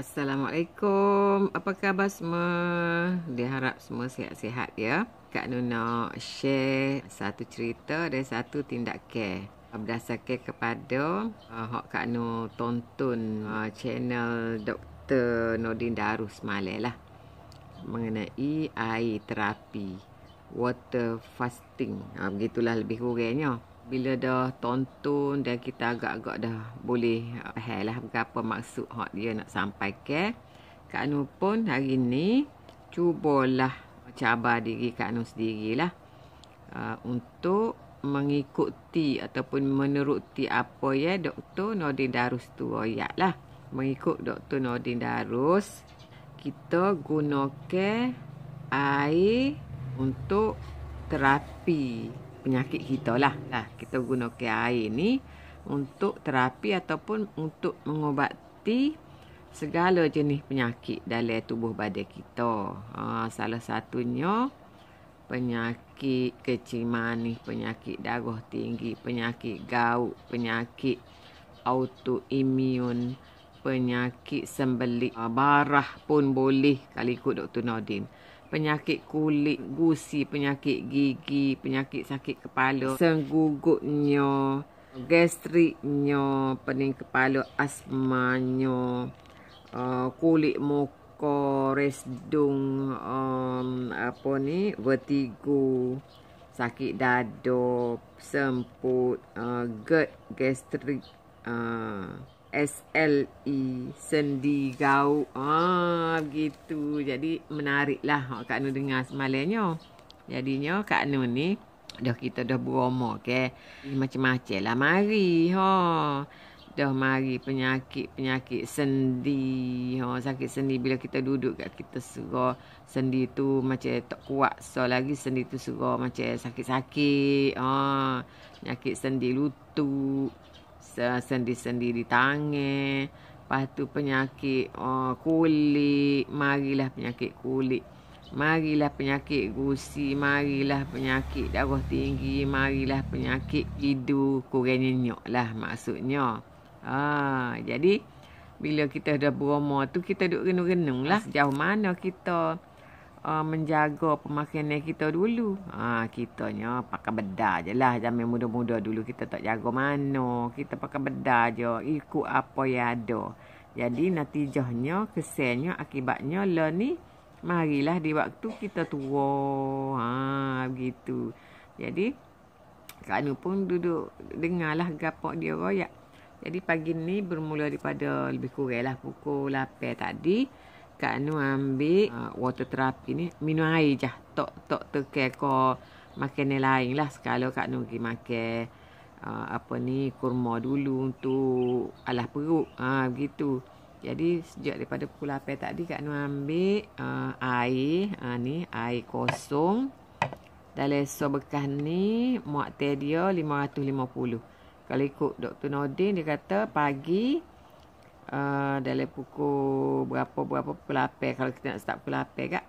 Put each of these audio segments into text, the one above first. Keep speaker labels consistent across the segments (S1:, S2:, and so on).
S1: Assalamualaikum. Apa khabar semua? Diharap semua sihat-sihat ya. Kak Nuno share satu cerita dan satu tindak care. Berdasarkan kepada uh, Kak Nu tonton uh, channel Dr. Nordin Darus semalam lah. Mengenai air terapi. Water fasting. Uh, begitulah lebih kurangnya bila dah tonton dan kita agak-agak dah boleh faham eh, lah apa maksud hak dia nak sampai ke. Kak Anu pun hari ni cubalah cabar diri Kak Anu sendirilah uh, untuk mengikuti ataupun meneruti apa ya Dr. Nordin Darus tu ayat lah. Mengikut Dr. Nordin Darus, kita gunakan air untuk terapi penyakit kita lah. Nah, kita gunakan air ni untuk terapi ataupun untuk mengobati segala jenis penyakit dalam tubuh badan kita. Ha, salah satunya penyakit kecil manis, penyakit darah tinggi, penyakit gout, penyakit autoimun, penyakit sembelit, ha, barah pun boleh kalau ikut Dr. Nordin penyakit kulit, gusi, penyakit gigi, penyakit sakit kepala, senggugutnya, gastriknya, pening kepala, asmanya, uh, kulit muka, resdung, um, apa ni, vertigo, sakit dada, semput, uh, gerd, gastrik, uh, E, sendi Sendigau. Ah, gitu Jadi menariklah oh, Kak Nu dengar semalamnya. Jadinya Kak Nu ni dah kita dah beroma ke. Okay? Macam-macam lah mari. Ha. Dah mari penyakit-penyakit sendi. Ha. Sakit sendi bila kita duduk kat kita surah. Sendi tu macam tak kuat. So lagi sendi tu surah macam sakit-sakit. Ha. Penyakit sendi lutut. Uh, sendi-sendi di tangan Lepas tu penyakit uh, kulit Marilah penyakit kulit Marilah penyakit gusi Marilah penyakit darah tinggi Marilah penyakit idu Kurang nyenyok lah maksudnya uh, Jadi Bila kita dah beroma tu Kita duduk renung-renung lah Sejauh mana kita uh, menjaga pemakanan kita dulu. Ha, kitanya pakai bedah je lah. Zaman muda-muda dulu kita tak jaga mana. Kita pakai bedah je. Ikut apa yang ada. Jadi natijahnya, kesannya, akibatnya lo lah ni marilah di waktu kita tua. Ha, begitu. Jadi, kanu pun duduk dengarlah gapok dia royak. Jadi pagi ni bermula daripada lebih kurang lah pukul 8 tadi. Kak anu ambil uh, water therapy ni minum air je tok tok tekek ko makan ni lain lah sekali kak anu pergi makan uh, apa ni kurma dulu untuk alah perut ah uh, begitu jadi sejak daripada pukul 8 tadi kak anu ambil uh, air uh, ni air kosong dalam so bekas ni muat teh dia 550 kalau ikut Dr. Nordin dia kata pagi Ah, dari pukul berapa-berapa pukul kalau kita nak start pukul 8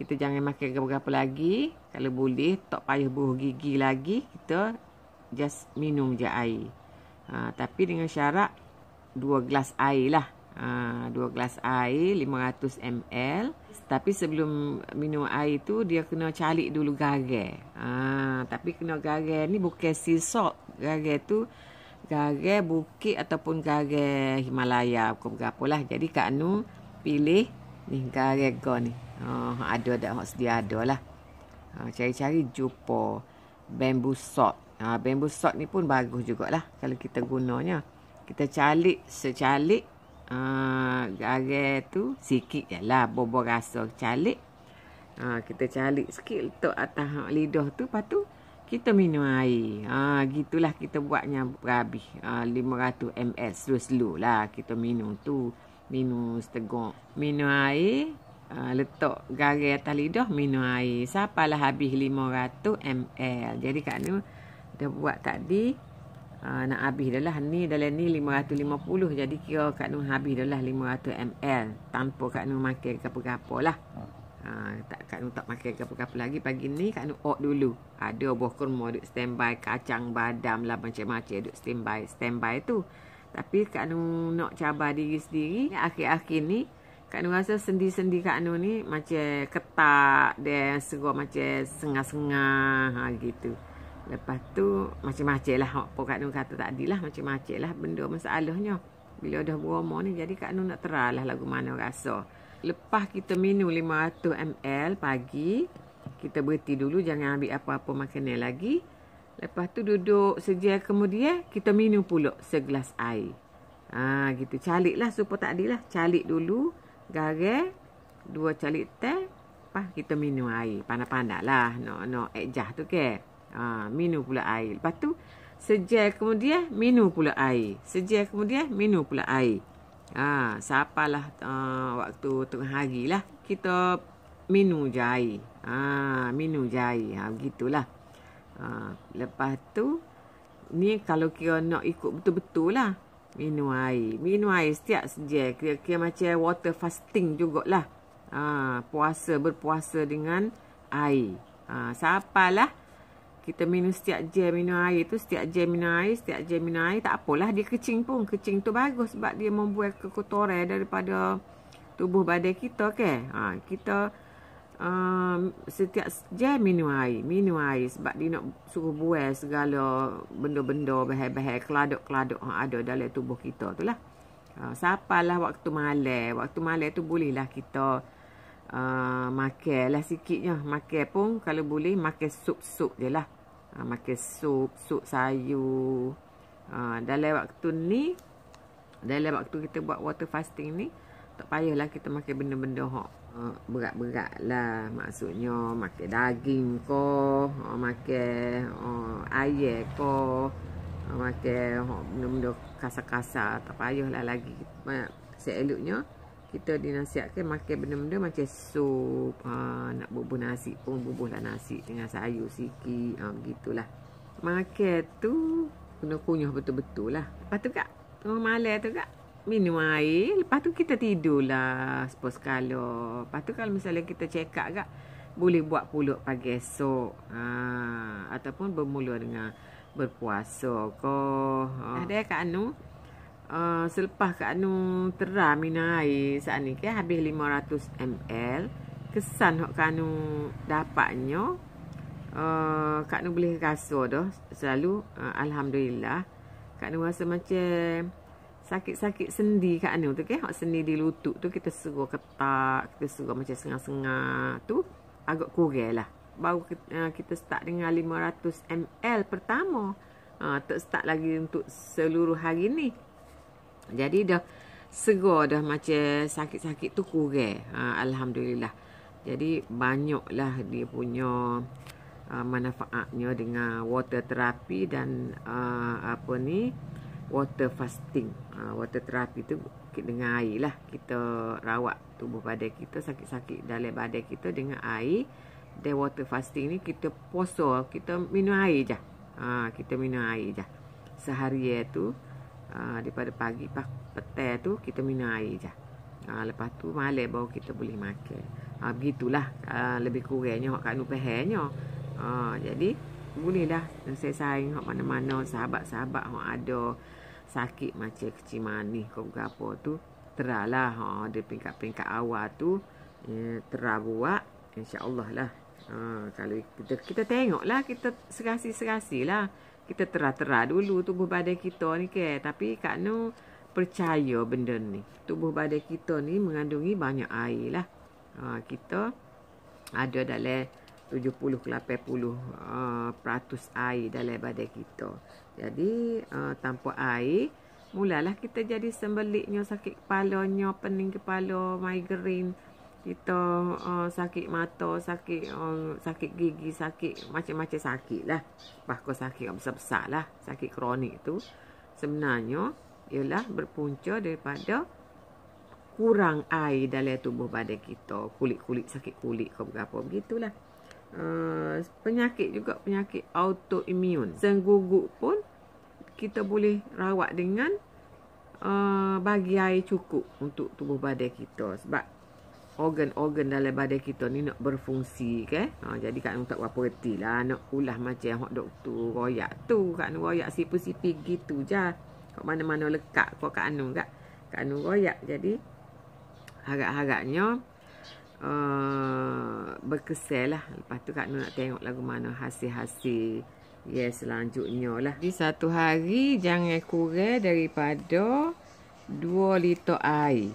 S1: kita jangan makan berapa-berapa lagi kalau boleh tak payah buruh gigi lagi kita just minum je air uh, tapi dengan syarat dua gelas air lah ah, dua gelas air 500 ml tapi sebelum minum air tu dia kena calik dulu garam uh, tapi kena garam ni bukan sea salt garam tu garai bukit ataupun garai Himalaya ke berapa lah. Jadi Kak Nu pilih ni garai go ni. Oh, ada ada hak sedia ada lah. Ha, cari-cari jupo, bambu sot. Ha, bambu sot ni pun bagus jugalah kalau kita gunanya. Kita calik secalik ha, ah, garai tu sikit je lah. Bobo rasa calik. Ha, kita calik sikit letak atas lidah tu. Lepas kita minum air. Ha, gitulah kita buatnya habis Ha, 500 ml slow-slow lah kita minum tu. Minum setegok. Minum air. Ha, letak garis atas lidah minum air. Sampailah habis 500 ml. Jadi kat ni dah buat tadi. Ha, nak habis dah lah. Ni dalam ni 550. Jadi kira kat ni habis dah lah 500 ml. Tanpa kat ni makan ke apa lah. Hmm. Ha, tak Kak Nu tak makan apa-apa lagi pagi ni Kak Nu ok dulu ada buah kurma duk standby kacang badam lah macam-macam Duduk standby standby tu tapi Kak Nu nak cabar diri sendiri akhir-akhir ni Kak Nu rasa sendi-sendi Kak Nu ni macam ketak dan serau macam sengah-sengah ha, gitu lepas tu macam-macam lah apa Kak Nu kata tadi lah macam-macam lah benda masalahnya bila dah berumur ni jadi Kak Nu nak terah lah lagu mana rasa Lepas kita minum 500 ml pagi, kita berhenti dulu jangan ambil apa-apa makanan lagi. Lepas tu duduk sejak kemudian kita minum pula segelas air. Ha gitu caliklah supaya tak adillah. Calik dulu, garang dua calik teh, lepas kita minum air. Panas-panaslah no no ejah tu ke. Ha minum pula air. Lepas tu sejak kemudian minum pula air. Sejak kemudian minum pula air. Ah, ha, sapalah uh, ha, waktu tu hari lah kita minum air. Ah, minum air, Ha, ha gitulah. Ah, lepas tu ni kalau kira nak ikut betul-betul lah minum air. Minum air setiap sejak. kira-kira macam water fasting jugaklah. Ah, puasa berpuasa dengan air. Ah, sapalah kita minum setiap jam minum air tu setiap jam minum air setiap jam minum air tak apalah dia kecing pun kecing tu bagus sebab dia membuat kekotoran daripada tubuh badan kita ke ha, kita um, setiap jam minum air minum air sebab dia nak suruh buang segala benda-benda bahaya bahaya keladuk-keladuk yang ada dalam tubuh kita tu lah uh, ha, sapalah waktu malam waktu malam tu bolehlah kita Uh, makan lah sikitnya Makan pun kalau boleh makan sup-sup je lah ha, makan sup, sup sayur. Ha, dalam waktu ni, dalam waktu kita buat water fasting ni, tak payahlah kita makan benda-benda hok -benda, ah, berat-berat lah. Maksudnya makan daging ko, makan oh, ayam ko, makan benda-benda kasar-kasar. Tak payahlah lagi. banyak Seeloknya, kita dinasihatkan makan benda-benda macam sup ha, nak bubuh nasi pun lah nasi dengan sayur sikit ha, gitulah makan tu kena kunyah betul-betul lah lepas tu kak tengah malam tu kak minum air lepas tu kita tidur lah sepuluh kalau lepas tu kalau misalnya kita check up kak boleh buat pulut pagi esok ha, ataupun bermula dengan berpuasa kau ha. ada kak Anu Ah, selepas Kak Anu terah minum air saat ni kan habis 500 ml kesan hok Kak Anu dapatnya uh, Kak Anu boleh kasur doh selalu uh, Alhamdulillah Kak Anu rasa macam sakit-sakit sendi Kak Anu tu kan hok sendi di lutut tu kita suruh ketak kita suruh macam sengah-sengah tu agak kurang lah baru kita, uh, kita start dengan 500 ml pertama uh, tak start lagi untuk seluruh hari ni jadi dah segar dah macam sakit-sakit tu kurai. Ha, Alhamdulillah. Jadi banyaklah dia punya uh, manfaatnya dengan water therapy dan uh, apa ni water fasting. Uh, water therapy tu dengan air lah kita rawat tubuh badan kita sakit-sakit dalam badan kita dengan air. Dan water fasting ni kita puasa, kita minum air je. Ha, kita minum air je. Sehari tu Ah, daripada pagi pak petai tu kita minum air je. Ha, lepas tu malam baru kita boleh makan. Ha, begitulah ha, lebih kurangnya hak kanu pehernya. Ha, jadi boleh dah saya saing hak mana-mana sahabat-sahabat hak ada sakit macam kecil manis ke apa tu teralah ha di pingkat-pingkat awal tu eh, ya, terabuat insyaallah lah ha, kalau kita kita lah kita serasi lah kita tera-tera dulu tubuh badan kita ni ke. Tapi Kak Noh percaya benda ni. Tubuh badan kita ni mengandungi banyak air lah. Ha, kita ada dalam 70 ke 80 uh, eh, peratus air dalam badan kita. Jadi uh, tanpa air, mulalah kita jadi sembeliknya sakit kepalanya, pening kepala, migraine kita uh, sakit mata, sakit uh, sakit gigi, sakit macam-macam sakit lah. Bahkan sakit yang besar-besar lah. Sakit kronik tu sebenarnya ialah berpunca daripada kurang air dalam tubuh badan kita. Kulit-kulit, sakit kulit ke berapa begitulah. Uh, penyakit juga penyakit autoimun. Sengguguk pun kita boleh rawat dengan uh, bagi air cukup untuk tubuh badan kita. Sebab organ-organ dalam badan kita ni nak berfungsi okay? ha, jadi Kak Nung tak berapa reti lah nak ulah macam yang hotdog tu royak tu Kak Nung royak sipu-sipi gitu je kau mana-mana lekat kau Kak Nung kat Kak Nung royak jadi harap-harapnya uh, eh, berkesel lah lepas tu Kak Nung nak tengok lagu mana hasil-hasil yes selanjutnya lah di satu hari jangan kurang daripada 2 liter air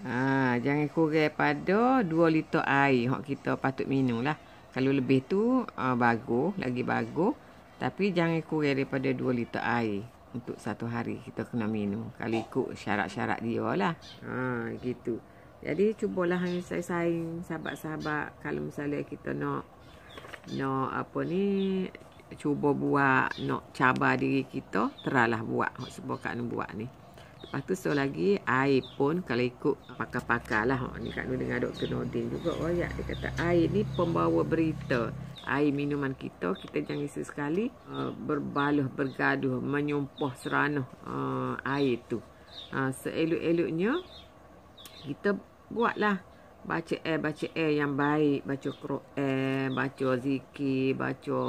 S1: Ha, jangan kurang pada 2 liter air yang kita patut minum lah. Kalau lebih tu, uh, bagus. Lagi bagus. Tapi jangan kurang daripada 2 liter air. Untuk satu hari kita kena minum. Kalau ikut syarat-syarat dia lah. Ha, gitu. Jadi cubalah hanya saya saing sahabat-sahabat. Kalau misalnya kita nak, nak apa ni, cuba buat, nak cabar diri kita, teralah buat. Sebab kat buat ni. Lepas tu so lagi air pun kalau ikut pakar-pakar lah. Ni Kak Nu dengar Dr. Nordin juga royak. Oh, dia kata air ni pembawa berita. Air minuman kita, kita jangan isu sekali. Uh, berbaluh, bergaduh, menyumpah seranuh eh, uh, air tu. Uh, Seelok-eloknya, kita buatlah. Baca air, baca air yang baik. Baca Quran, baca zikir, baca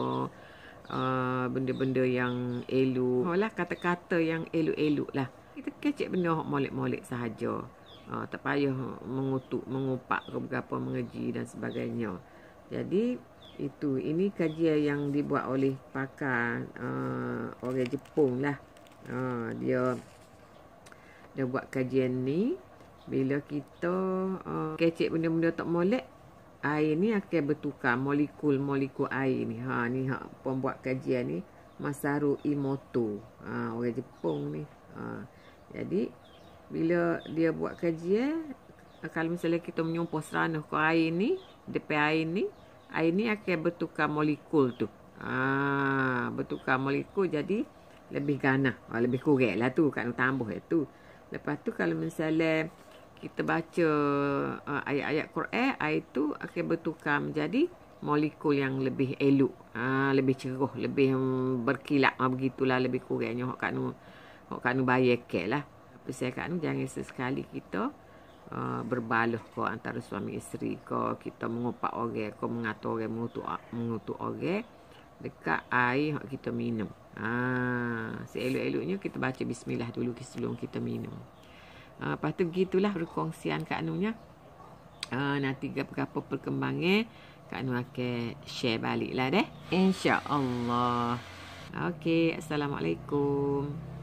S1: benda-benda uh, yang elok. Oh kata-kata yang elok-elok lah kita kecek benda hok molek-molek sahaja. Uh, tak payah mengutuk, mengupak ke berapa mengeji dan sebagainya. Jadi itu ini kajian yang dibuat oleh pakar uh, orang Jepun lah. Uh, dia dia buat kajian ni bila kita uh, kecek benda-benda tak molek air ni akan bertukar molekul-molekul air ni. Ha ni ha pembuat kajian ni Masaru Imoto. Ha, orang Jepun ni. Ha. Jadi bila dia buat kajian kalau misalnya kita menyumpah seranuh ke air ni, depan air ni, air ni akan bertukar molekul tu. Ah, bertukar molekul jadi lebih ganah. Ha, lebih kurang lah tu. Kan tambah lah tu. Lepas tu kalau misalnya kita baca ha, ayat-ayat uh, Quran, air tu akan bertukar menjadi molekul yang lebih elok. ah lebih ceroh. Lebih berkilat. Ha, begitulah lebih kurangnya. Kan tu. Kau kan bayar kek lah. Tapi saya kan jangan sesekali kita uh, berbaloh kau antara suami isteri kau. Kita mengopak orang. Kau mengatur orang, mengutuk, mengutuk orang. Dekat air yang kita minum. Ha, Seelok-eloknya kita baca bismillah dulu sebelum kita minum. Uh, lepas tu begitulah berkongsian Kak Anunya. Uh, ah, nanti berapa perkembangan Kak Anu akan share balik lah deh. InsyaAllah. Okay, Assalamualaikum.